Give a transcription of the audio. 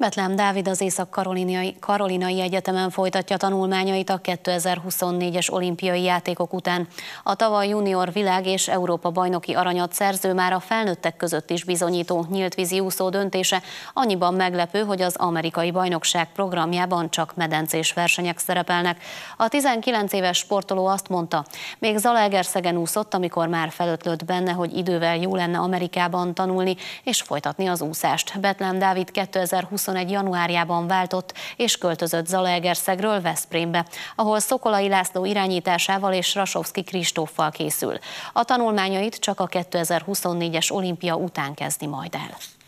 Betlem Dávid az Észak-Karolinai Karolinai Egyetemen folytatja tanulmányait a 2024-es olimpiai játékok után. A tavaly junior világ és Európa bajnoki aranyat szerző már a felnőttek között is bizonyító vízi úszó döntése annyiban meglepő, hogy az amerikai bajnokság programjában csak medencés versenyek szerepelnek. A 19 éves sportoló azt mondta, még Zalaegerszegen úszott, amikor már felötlött benne, hogy idővel jó lenne Amerikában tanulni és folytatni az úszást. Betlem Dávid 2020 2021. januárjában váltott és költözött Zalaegerszegről Veszprémbe, ahol Szokolai László irányításával és Rasovszki Kristóffal készül. A tanulmányait csak a 2024-es olimpia után kezdi majd el.